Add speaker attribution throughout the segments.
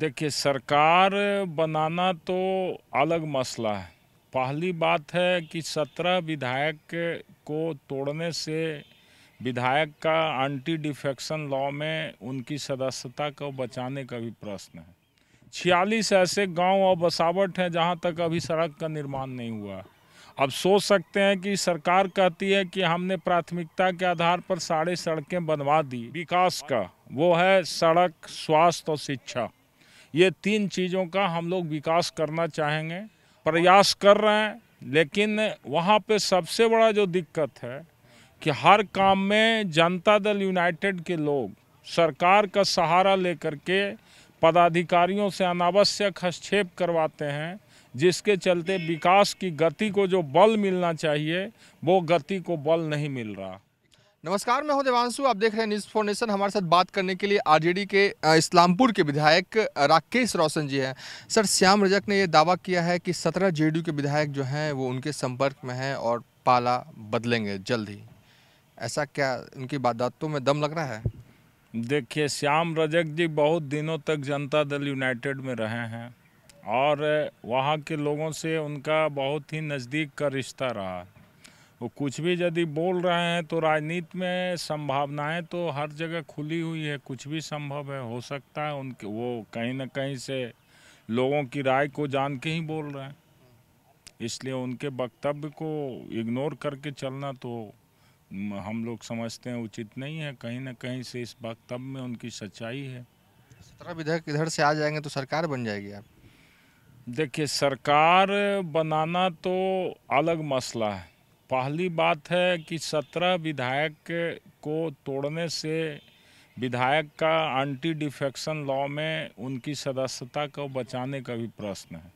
Speaker 1: देखिए सरकार बनाना तो अलग मसला है पहली बात है कि सत्रह विधायक को तोड़ने से विधायक का एंटी डिफेक्शन लॉ में उनकी सदस्यता को बचाने का भी प्रश्न है छियालीस ऐसे गांव और बसावट हैं जहां तक अभी सड़क का निर्माण नहीं हुआ अब सोच सकते हैं कि सरकार कहती है कि हमने प्राथमिकता के आधार पर सारे सड़कें बनवा दी विकास का वो है सड़क स्वास्थ्य और शिक्षा ये तीन चीज़ों का हम लोग विकास करना चाहेंगे प्रयास कर रहे हैं लेकिन वहाँ पे सबसे बड़ा जो दिक्कत है कि हर काम में जनता दल यूनाइटेड के लोग सरकार का सहारा लेकर के पदाधिकारियों से अनावश्यक हस्तक्षेप करवाते हैं जिसके चलते विकास की गति को जो बल मिलना चाहिए वो गति को बल नहीं मिल रहा नमस्कार मैं हूं देवांशु आप देख रहे हैं न्यूज़ फोर नेशन हमारे साथ बात करने के
Speaker 2: लिए आरजेडी के इस्लामपुर के विधायक राकेश रोशन जी हैं सर श्याम रजक ने यह दावा किया है कि सत्रह जेडीयू के विधायक जो हैं वो उनके संपर्क में हैं और पाला
Speaker 1: बदलेंगे जल्द ही ऐसा क्या उनकी वारदातों में दम लग रहा है देखिए श्याम रजक जी बहुत दिनों तक जनता दल यूनाइटेड में रहे हैं और वहाँ के लोगों से उनका बहुत ही नज़दीक का रिश्ता रहा वो कुछ भी यदि बोल रहे हैं तो राजनीति में संभावनाएं तो हर जगह खुली हुई है कुछ भी संभव है हो सकता है उनके वो कहीं ना कहीं से लोगों की राय को जान के ही बोल रहे हैं इसलिए उनके वक्तव्य को इग्नोर करके चलना तो हम लोग समझते हैं उचित नहीं है कहीं ना कहीं से इस वक्तव्य में उनकी सच्चाई है सत्रह विधेयक इधर से आ जाएंगे तो सरकार बन जाएगी आप देखिए सरकार बनाना तो अलग मसला है पहली बात है कि सत्रह विधायक को तोड़ने से विधायक का एंटी डिफेक्शन लॉ में उनकी सदस्यता को बचाने का भी प्रश्न है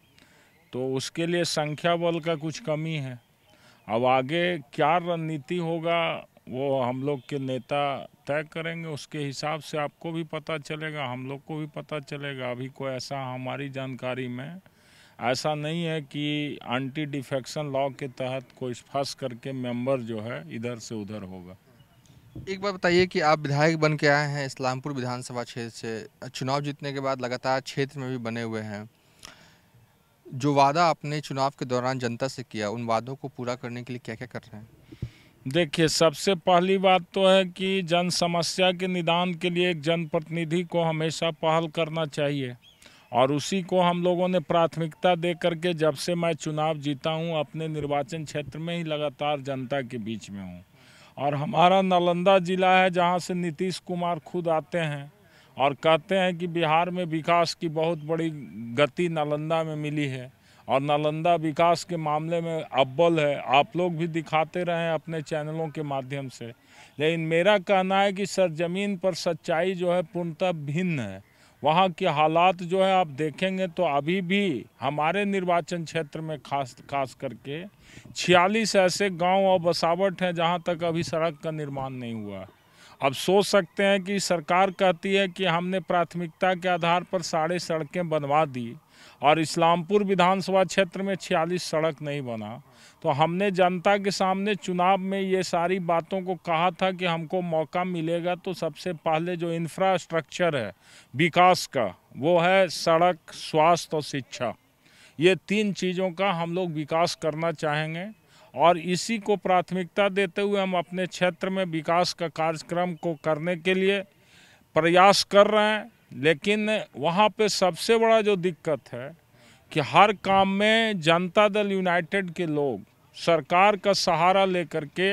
Speaker 1: तो उसके लिए संख्या बल का कुछ कमी है अब आगे क्या रणनीति होगा वो हम लोग के नेता तय करेंगे उसके हिसाब से आपको भी पता चलेगा हम लोग को भी पता चलेगा अभी कोई ऐसा हमारी जानकारी में ऐसा नहीं है कि एंटी डिफेक्शन लॉ के तहत कोई फंस करके मेंबर जो है इधर से उधर होगा एक बार बताइए कि आप विधायक बन के आए हैं इस्लामपुर
Speaker 2: विधानसभा क्षेत्र से चुनाव जीतने के बाद लगातार क्षेत्र में भी बने हुए हैं जो वादा आपने चुनाव के दौरान जनता से किया उन वादों को पूरा करने के लिए क्या क्या कर रहे हैं
Speaker 1: देखिए सबसे पहली बात तो है कि जन समस्या के निदान के लिए एक जनप्रतिनिधि को हमेशा पहल करना चाहिए और उसी को हम लोगों ने प्राथमिकता दे करके जब से मैं चुनाव जीता हूँ अपने निर्वाचन क्षेत्र में ही लगातार जनता के बीच में हूँ और हमारा नालंदा ज़िला है जहाँ से नीतीश कुमार खुद आते हैं और कहते हैं कि बिहार में विकास की बहुत बड़ी गति नालंदा में मिली है और नालंदा विकास के मामले में अव्वल है आप लोग भी दिखाते रहे अपने चैनलों के माध्यम से लेकिन मेरा कहना है कि सरजमीन पर सच्चाई जो है पूर्णतः भिन्न है वहाँ के हालात जो है आप देखेंगे तो अभी भी हमारे निर्वाचन क्षेत्र में खास खास करके छियालीस ऐसे गांव और बसावट हैं जहाँ तक अभी सड़क का निर्माण नहीं हुआ है अब सोच सकते हैं कि सरकार कहती है कि हमने प्राथमिकता के आधार पर सारे सड़कें बनवा दी और इस्लामपुर विधानसभा क्षेत्र में 46 सड़क नहीं बना तो हमने जनता के सामने चुनाव में ये सारी बातों को कहा था कि हमको मौका मिलेगा तो सबसे पहले जो इंफ्रास्ट्रक्चर है विकास का वो है सड़क स्वास्थ्य और शिक्षा ये तीन चीज़ों का हम लोग विकास करना चाहेंगे और इसी को प्राथमिकता देते हुए हम अपने क्षेत्र में विकास का कार्यक्रम को करने के लिए प्रयास कर रहे हैं लेकिन वहाँ पे सबसे बड़ा जो दिक्कत है कि हर काम में जनता दल यूनाइटेड के लोग सरकार का सहारा लेकर के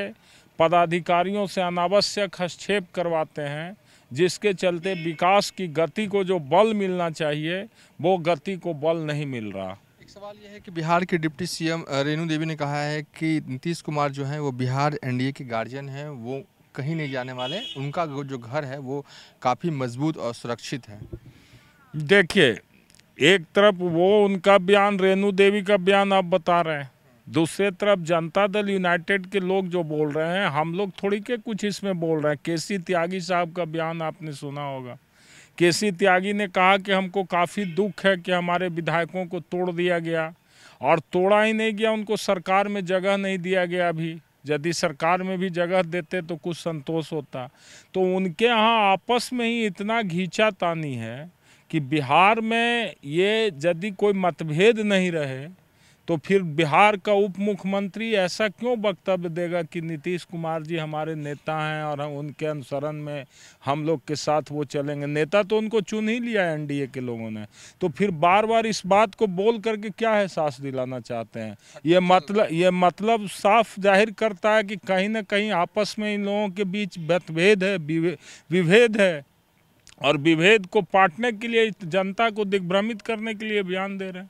Speaker 1: पदाधिकारियों से अनावश्यक हस्तक्षेप करवाते हैं जिसके चलते विकास की गति को जो बल मिलना चाहिए वो गति को बल नहीं मिल रहा सवाल
Speaker 2: यह है कि बिहार के डिप्टी सीएम रेणु देवी ने कहा है कि नीतीश कुमार जो है वो बिहार एनडीए के गार्जियन हैं वो कहीं नहीं जाने वाले उनका जो घर है वो काफ़ी मजबूत
Speaker 1: और सुरक्षित है देखिए एक तरफ वो उनका बयान रेणु देवी का बयान आप बता रहे हैं दूसरे तरफ जनता दल यूनाइटेड के लोग जो बोल रहे हैं हम लोग थोड़ी के कुछ इसमें बोल रहे हैं केसी त्यागी साहब का बयान आपने सुना होगा के सी त्यागी ने कहा कि हमको काफ़ी दुख है कि हमारे विधायकों को तोड़ दिया गया और तोड़ा ही नहीं गया उनको सरकार में जगह नहीं दिया गया अभी यदि सरकार में भी जगह देते तो कुछ संतोष होता तो उनके यहाँ आपस में ही इतना घींचा तानी है कि बिहार में ये यदि कोई मतभेद नहीं रहे तो फिर बिहार का उप मुख्यमंत्री ऐसा क्यों वक्तव्य देगा कि नीतीश कुमार जी हमारे नेता हैं और हम उनके अनुसरण में हम लोग के साथ वो चलेंगे नेता तो उनको चुन ही लिया एनडीए के लोगों ने तो फिर बार बार इस बात को बोल करके क्या एहसास दिलाना चाहते हैं ये मतलब ये मतलब साफ जाहिर करता है कि कहीं ना कहीं आपस में इन लोगों के बीच मतभेद है विभेद है और विभेद को पाटने के लिए जनता को दिग्भ्रमित करने के लिए बयान दे रहे हैं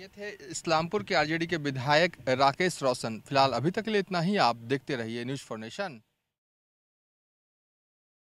Speaker 2: ये थे इस्लामपुर के आरजेडी के विधायक राकेश रोशन फिलहाल अभी तक के लिए इतना ही आप देखते रहिए न्यूज़ फॉर नेशन